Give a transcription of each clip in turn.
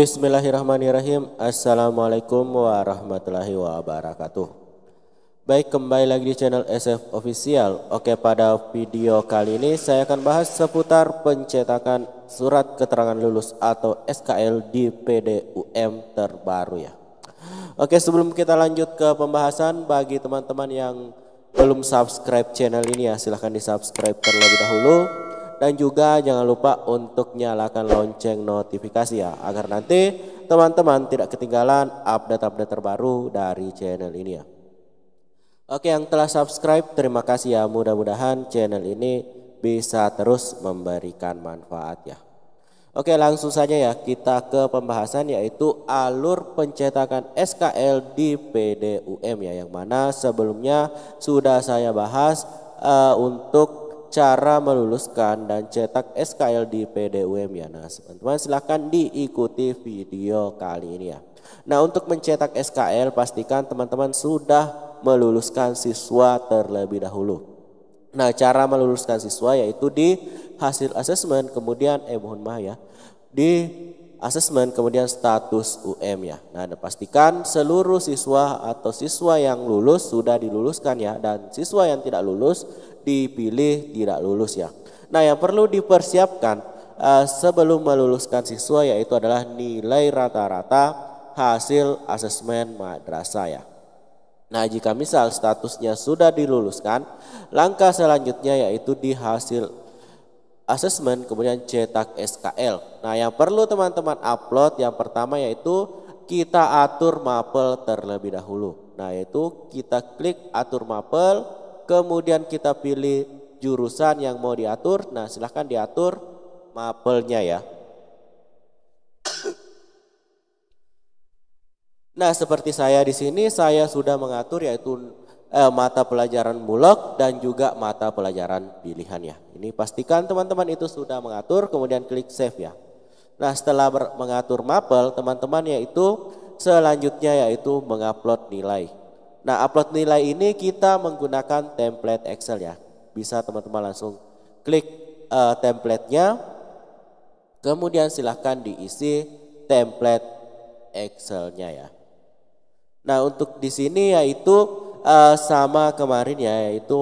Bismillahirrahmanirrahim. Assalamualaikum warahmatullahi wabarakatuh. Baik, kembali lagi di channel SF Official. Oke, pada video kali ini saya akan bahas seputar pencetakan surat keterangan lulus atau SKL di PDUM terbaru ya. Oke, sebelum kita lanjut ke pembahasan bagi teman-teman yang belum subscribe channel ini ya, silahkan di subscribe terlebih dahulu dan juga jangan lupa untuk nyalakan lonceng notifikasi ya agar nanti teman-teman tidak ketinggalan update-update terbaru dari channel ini ya. Oke yang telah subscribe terima kasih ya mudah-mudahan channel ini bisa terus memberikan manfaat ya. Oke langsung saja ya kita ke pembahasan yaitu alur pencetakan SKL di PDUM ya yang mana sebelumnya sudah saya bahas uh, untuk cara meluluskan dan cetak SKL di PDUM ya. Nah, teman-teman silahkan diikuti video kali ini ya. Nah, untuk mencetak SKL pastikan teman-teman sudah meluluskan siswa terlebih dahulu. Nah, cara meluluskan siswa yaitu di hasil asesmen, kemudian eh mohon maaf ya, di asesmen kemudian status UM ya. Nah, dan pastikan seluruh siswa atau siswa yang lulus sudah diluluskan ya dan siswa yang tidak lulus dipilih tidak lulus ya. Nah yang perlu dipersiapkan uh, sebelum meluluskan siswa yaitu adalah nilai rata-rata hasil asesmen madrasah ya. Nah jika misal statusnya sudah diluluskan, langkah selanjutnya yaitu di hasil asesmen kemudian cetak SKL. Nah yang perlu teman-teman upload yang pertama yaitu kita atur mapel terlebih dahulu. Nah yaitu kita klik atur mapel kemudian kita pilih jurusan yang mau diatur. Nah, silahkan diatur mapelnya ya. Nah, seperti saya di sini, saya sudah mengatur yaitu eh, mata pelajaran bulog dan juga mata pelajaran pilihan ya. Ini pastikan teman-teman itu sudah mengatur, kemudian klik save ya. Nah, setelah mengatur mapel, teman-teman yaitu selanjutnya yaitu mengupload nilai. Nah, upload nilai ini kita menggunakan template Excel ya. Bisa teman-teman langsung klik uh, template-nya. Kemudian silahkan diisi template Excel-nya ya. Nah, untuk di sini yaitu uh, sama kemarin ya, yaitu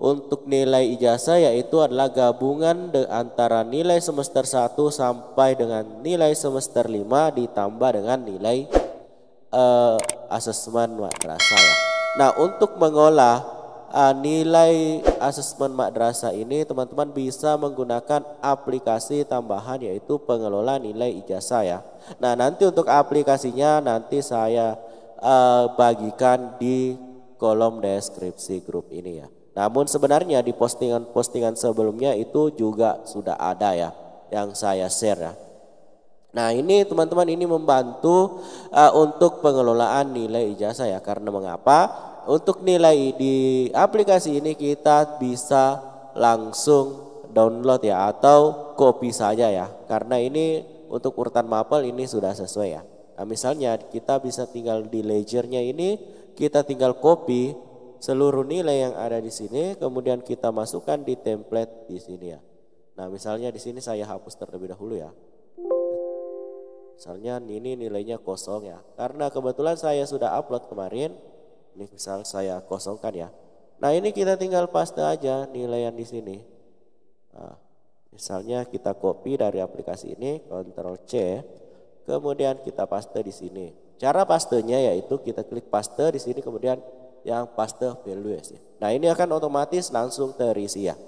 untuk nilai ijazah yaitu adalah gabungan de antara nilai semester 1 sampai dengan nilai semester 5 ditambah dengan nilai uh, asesmen madrasah ya. Nah, untuk mengolah uh, nilai asesmen madrasah ini teman-teman bisa menggunakan aplikasi tambahan yaitu pengelola nilai ijazah ya. Nah, nanti untuk aplikasinya nanti saya uh, bagikan di kolom deskripsi grup ini ya. Namun sebenarnya di postingan-postingan sebelumnya itu juga sudah ada ya yang saya share ya. Nah ini teman-teman ini membantu uh, untuk pengelolaan nilai ijazah ya karena mengapa untuk nilai di aplikasi ini kita bisa langsung download ya atau copy saja ya karena ini untuk urutan mapel ini sudah sesuai ya. Nah, misalnya kita bisa tinggal di ledgernya ini kita tinggal copy seluruh nilai yang ada di sini kemudian kita masukkan di template di sini ya. Nah misalnya di sini saya hapus terlebih dahulu ya. Misalnya ini nilainya kosong ya. Karena kebetulan saya sudah upload kemarin. Ini misal saya kosongkan ya. Nah ini kita tinggal paste aja nilai yang di sini. Nah, misalnya kita copy dari aplikasi ini, Ctrl C, kemudian kita paste di sini. Cara pastenya yaitu kita klik paste di sini, kemudian yang paste values. Ya nah ini akan otomatis langsung terisi ya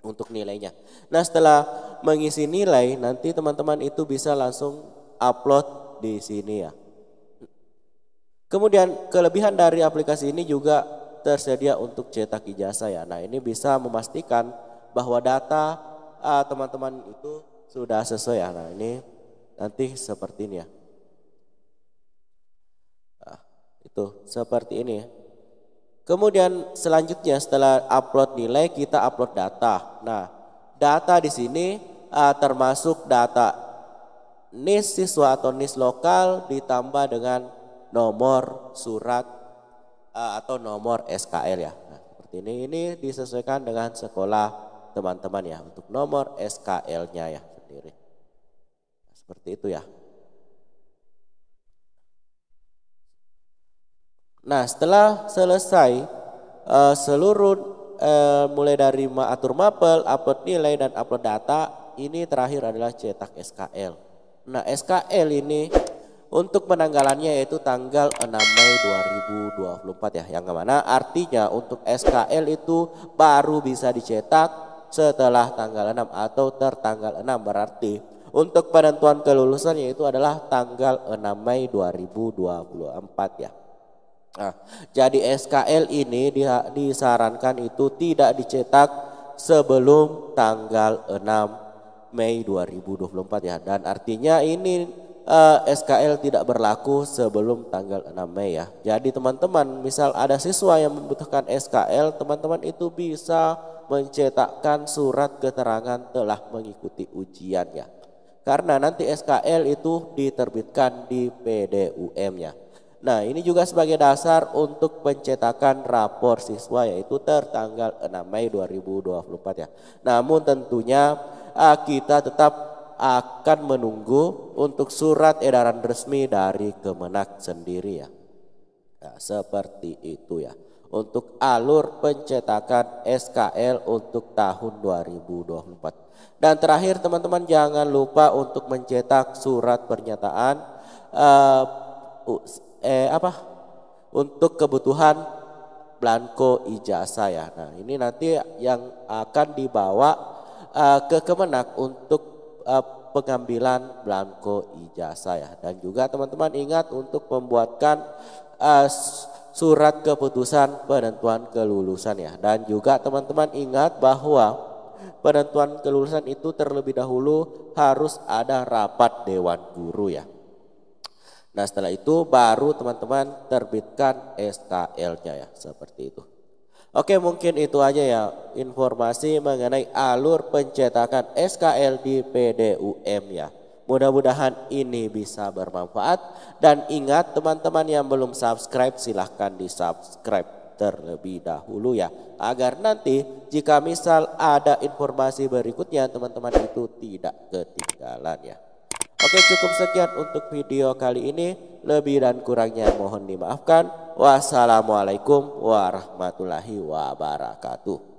untuk nilainya. Nah setelah mengisi nilai, nanti teman-teman itu bisa langsung upload di sini ya. Kemudian kelebihan dari aplikasi ini juga tersedia untuk cetak ijazah ya. Nah, ini bisa memastikan bahwa data ah, teman-teman uh, itu sudah sesuai ya. Nah, ini nanti seperti ini ya. Nah, itu seperti ini. ya. Kemudian selanjutnya setelah upload nilai kita upload data. Nah, data di sini uh, termasuk data NIS siswa atau NIS lokal ditambah dengan nomor surat uh, atau nomor SKL ya. Nah, seperti ini ini disesuaikan dengan sekolah teman-teman ya untuk nomor SKL-nya ya sendiri. Nah, seperti itu ya. Nah, setelah selesai uh, seluruh uh, mulai dari atur mapel, upload nilai dan upload data, ini terakhir adalah cetak SKL. Nah, SKL ini untuk penanggalannya yaitu tanggal 6 Mei 2024 ya. Yang kemana? artinya untuk SKL itu baru bisa dicetak setelah tanggal 6 atau tertanggal 6 berarti untuk penentuan kelulusan yaitu adalah tanggal 6 Mei 2024 ya. Nah, jadi SKL ini disarankan itu tidak dicetak sebelum tanggal 6 Mei 2024 ya. Dan artinya ini uh, eh, SKL tidak berlaku sebelum tanggal 6 Mei ya. Jadi teman-teman, misal ada siswa yang membutuhkan SKL, teman-teman itu bisa mencetakkan surat keterangan telah mengikuti ujiannya. Karena nanti SKL itu diterbitkan di PDUM-nya. Nah, ini juga sebagai dasar untuk pencetakan rapor siswa yaitu tertanggal 6 Mei 2024 ya. Namun tentunya Ah, kita tetap akan menunggu untuk surat edaran resmi dari Kemenak sendiri ya. Nah, seperti itu ya. Untuk alur pencetakan SKL untuk tahun 2024. Dan terakhir teman-teman jangan lupa untuk mencetak surat pernyataan uh, eh apa? Untuk kebutuhan blanko ijazah ya. Nah, ini nanti yang akan dibawa uh, ke Kemenak untuk uh, pengambilan blanko ijazah ya. Dan juga teman-teman ingat untuk membuatkan uh, surat keputusan penentuan kelulusan ya. Dan juga teman-teman ingat bahwa penentuan kelulusan itu terlebih dahulu harus ada rapat dewan guru ya. Nah setelah itu baru teman-teman terbitkan SKL-nya ya seperti itu. Oke mungkin itu aja ya informasi mengenai alur pencetakan SKL di PDUM ya. Mudah-mudahan ini bisa bermanfaat dan ingat teman-teman yang belum subscribe silahkan di subscribe terlebih dahulu ya agar nanti jika misal ada informasi berikutnya teman-teman itu tidak ketinggalan ya. Oke cukup sekian untuk video kali ini. Lebih dan kurangnya mohon dimaafkan. Wassalamualaikum warahmatullahi wabarakatuh.